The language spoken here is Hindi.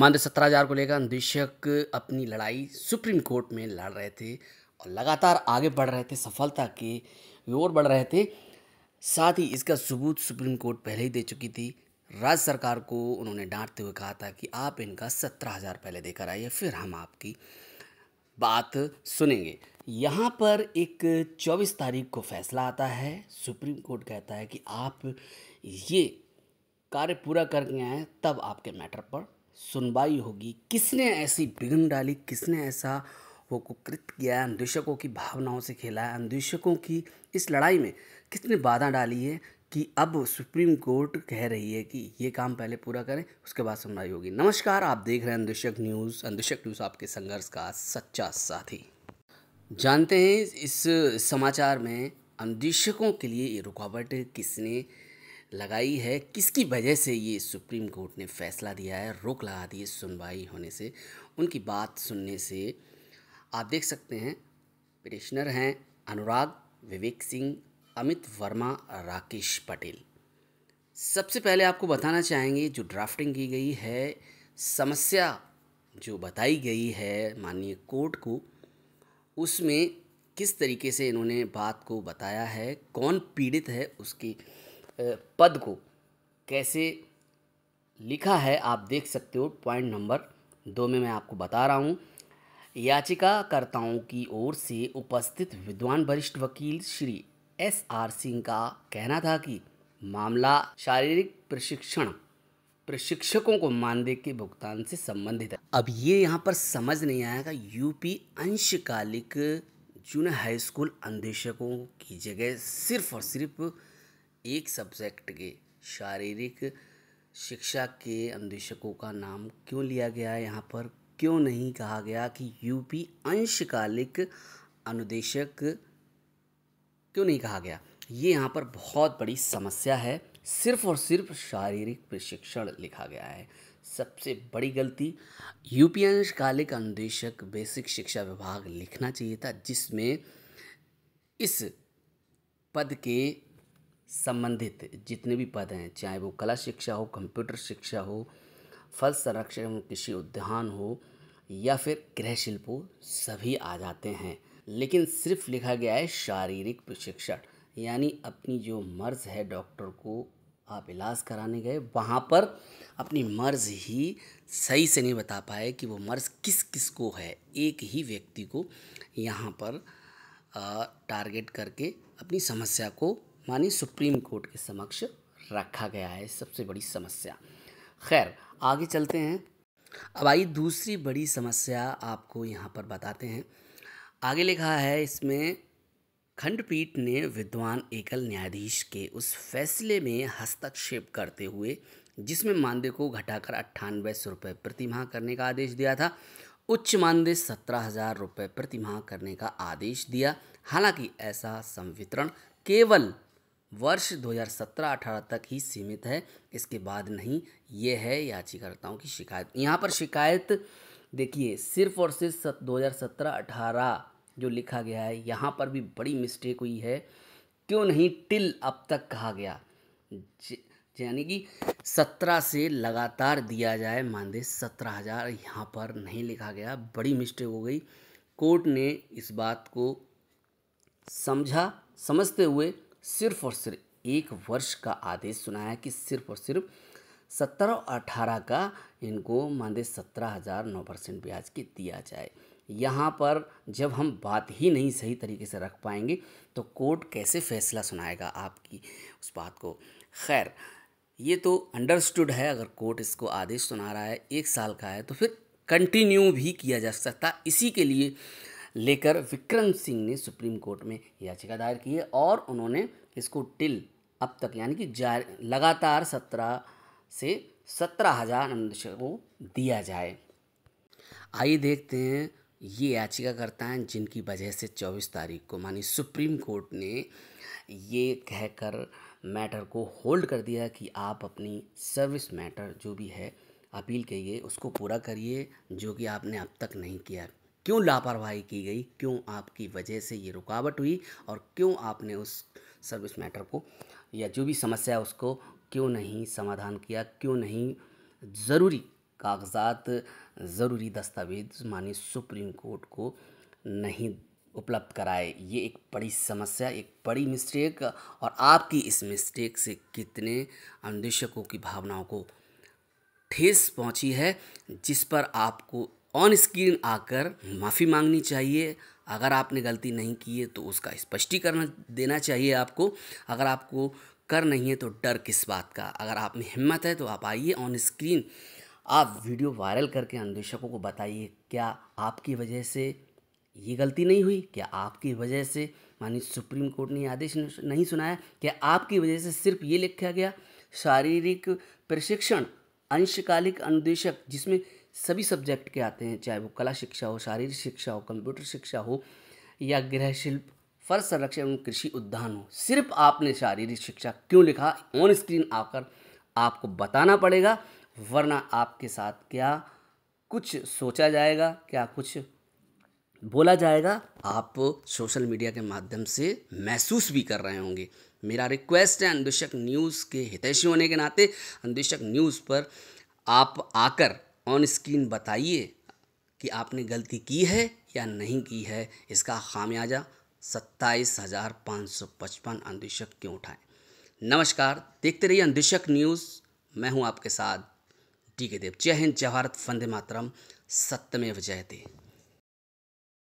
मान्य सत्रह हजार को लेकर निदेशक अपनी लड़ाई सुप्रीम कोर्ट में लड़ रहे थे और लगातार आगे बढ़ रहे थे सफलता के ओर बढ़ रहे थे साथ ही इसका सबूत सुप्रीम कोर्ट पहले ही दे चुकी थी राज्य सरकार को उन्होंने डांटते हुए कहा था कि आप इनका सत्रह हज़ार पहले देकर आइए फिर हम आपकी बात सुनेंगे यहाँ पर एक चौबीस तारीख को फैसला आता है सुप्रीम कोर्ट कहता है कि आप ये कार्य पूरा कर गए हैं तब आपके मैटर पर सुनवाई होगी किसने ऐसी बिघन डाली किसने ऐसा वो कुकृत किया अन्वेषकों की भावनाओं से खेला है अन्वेषकों की इस लड़ाई में किसने बाधा डाली है कि अब सुप्रीम कोर्ट कह रही है कि ये काम पहले पूरा करें उसके बाद सुनवाई होगी नमस्कार आप देख रहे हैं अन्वेषक न्यूज़ अन्वेषक न्यूज़ आपके संघर्ष का सच्चा साथी जानते हैं इस समाचार में अन्वेषकों के लिए ये रुकावट किसने लगाई है किसकी वजह से ये सुप्रीम कोर्ट ने फैसला दिया है रोक लगा दी है सुनवाई होने से उनकी बात सुनने से आप देख सकते हैं पिटिशनर हैं अनुराग विवेक सिंह अमित वर्मा राकेश पटेल सबसे पहले आपको बताना चाहेंगे जो ड्राफ्टिंग की गई है समस्या जो बताई गई है माननीय कोर्ट को उसमें किस तरीके से इन्होंने बात को बताया है कौन पीड़ित है उसकी पद को कैसे लिखा है आप देख सकते हो पॉइंट नंबर दो में मैं आपको बता रहा हूँ याचिकाकर्ताओं की ओर से उपस्थित विद्वान वरिष्ठ वकील श्री एस आर सिंह का कहना था कि मामला शारीरिक प्रशिक्षण प्रशिक्षकों को मानदेय के भुगतान से संबंधित है अब ये यहाँ पर समझ नहीं आएगा यूपी अंशकालिक जूनियर हाई स्कूल अंदेशकों की जगह सिर्फ और सिर्फ एक सब्जेक्ट के शारीरिक शिक्षा के अन्वेषकों का नाम क्यों लिया गया है यहाँ पर क्यों नहीं कहा गया कि यूपी अंशकालिक अनुदेशक क्यों नहीं कहा गया ये यहाँ पर बहुत बड़ी समस्या है सिर्फ और सिर्फ शारीरिक प्रशिक्षण लिखा गया है सबसे बड़ी गलती यूपी अंशकालिक अनुदेशक बेसिक शिक्षा विभाग लिखना चाहिए था जिसमें इस पद के संबंधित जितने भी पद हैं चाहे वो कला शिक्षा हो कंप्यूटर शिक्षा हो फल संरक्षण एवं कृषि उद्यान हो या फिर गृह शिल्प हो सभी आ जाते हैं लेकिन सिर्फ लिखा गया है शारीरिक प्रशिक्षण यानी अपनी जो मर्ज़ है डॉक्टर को आप इलाज कराने गए वहाँ पर अपनी मर्ज़ ही सही से नहीं बता पाए कि वो मर्ज़ किस किस को है एक ही व्यक्ति को यहाँ पर टारगेट करके अपनी समस्या को मानी सुप्रीम कोर्ट के समक्ष रखा गया है सबसे बड़ी समस्या खैर आगे चलते हैं अब आई दूसरी बड़ी समस्या आपको यहाँ पर बताते हैं आगे लिखा है इसमें खंडपीठ ने विद्वान एकल न्यायाधीश के उस फैसले में हस्तक्षेप करते हुए जिसमें मानदेय को घटाकर अट्ठानवे सौ रुपये प्रतिमाह करने का आदेश दिया था उच्च मानदेय सत्रह हज़ार रुपये प्रतिमाह करने का आदेश दिया हालांकि ऐसा संवितरण केवल वर्ष 2017-18 तक ही सीमित है इसके बाद नहीं ये है याचिकाकर्ताओं की शिकायत यहाँ पर शिकायत देखिए सिर्फ और सिर्फ सत दो जो लिखा गया है यहाँ पर भी बड़ी मिस्टेक हुई है क्यों नहीं टिल अब तक कहा गया यानी कि सत्रह से लगातार दिया जाए मानदेय सत्रह हज़ार यहाँ पर नहीं लिखा गया बड़ी मिस्टेक हो गई कोर्ट ने इस बात को समझा समझते हुए सिर्फ और सिर्फ एक वर्ष का आदेश सुनाया कि सिर्फ और सिर्फ सत्रह और अठारह का इनको मान दे सत्रह हज़ार नौ परसेंट ब्याज के दिया जाए यहाँ पर जब हम बात ही नहीं सही तरीके से रख पाएंगे तो कोर्ट कैसे फैसला सुनाएगा आपकी उस बात को खैर ये तो अंडरस्टूड है अगर कोर्ट इसको आदेश सुना रहा है एक साल का है तो फिर कंटिन्यू भी किया जा सकता इसी के लिए लेकर विक्रम सिंह ने सुप्रीम कोर्ट में याचिका दायर की है और उन्होंने इसको टिल अब तक यानी कि लगातार सत्रह से सत्रह हज़ार अनुदेशकों को दिया जाए आइए देखते हैं ये याचिकाकर्ता हैं जिनकी वजह से 24 तारीख को मानी सुप्रीम कोर्ट ने ये कहकर मैटर को होल्ड कर दिया कि आप अपनी सर्विस मैटर जो भी है अपील लिए उसको पूरा करिए जो कि आपने अब तक नहीं किया क्यों लापरवाही की गई क्यों आपकी वजह से ये रुकावट हुई और क्यों आपने उस सर्विस मैटर को या जो भी समस्या है उसको क्यों नहीं समाधान किया क्यों नहीं ज़रूरी कागजात ज़रूरी दस्तावेज मानी सुप्रीम कोर्ट को नहीं उपलब्ध कराए ये एक बड़ी समस्या एक बड़ी मिस्टेक और आपकी इस मिस्टेक से कितने अन्वेषकों की भावनाओं को ठेस पहुंची है जिस पर आपको ऑन स्क्रीन आकर माफ़ी मांगनी चाहिए अगर आपने गलती नहीं की है तो उसका स्पष्टीकरण देना चाहिए आपको अगर आपको कर नहीं है तो डर किस बात का अगर आप में हिम्मत है तो आप आइए ऑन स्क्रीन आप वीडियो वायरल करके अन्वेषकों को बताइए क्या आपकी वजह से ये गलती नहीं हुई क्या आपकी वजह से माननीय सुप्रीम कोर्ट ने आदेश नहीं सुनाया क्या आपकी वजह से सिर्फ ये लिखा गया शारीरिक प्रशिक्षण अंशकालिक अनुदेशक जिसमें सभी सब्जेक्ट के आते हैं चाहे वो कला शिक्षा हो शारीरिक शिक्षा हो कंप्यूटर शिक्षा हो या गृह शिल्प फल संरक्षण एवं कृषि उद्यान हो सिर्फ आपने शारीरिक शिक्षा क्यों लिखा ऑन स्क्रीन आकर आपको बताना पड़ेगा वरना आपके साथ क्या कुछ सोचा जाएगा क्या कुछ बोला जाएगा आप सोशल मीडिया के माध्यम से महसूस भी कर रहे होंगे मेरा रिक्वेस्ट है अन्वेषक न्यूज़ के हितैषी होने के नाते अन्वेषक न्यूज़ पर आप आकर ऑन स्क्रीन बताइए कि आपने गलती की है या नहीं की है इसका खामियाजा सत्ताईस हज़ार पाँच सौ पचपन अंधिशक क्यों उठाएं नमस्कार देखते रहिए अंधिशक न्यूज़ मैं हूं आपके साथ डी के देव जय हिंद जय भारत फंदे मातरम सत्यमेव जयते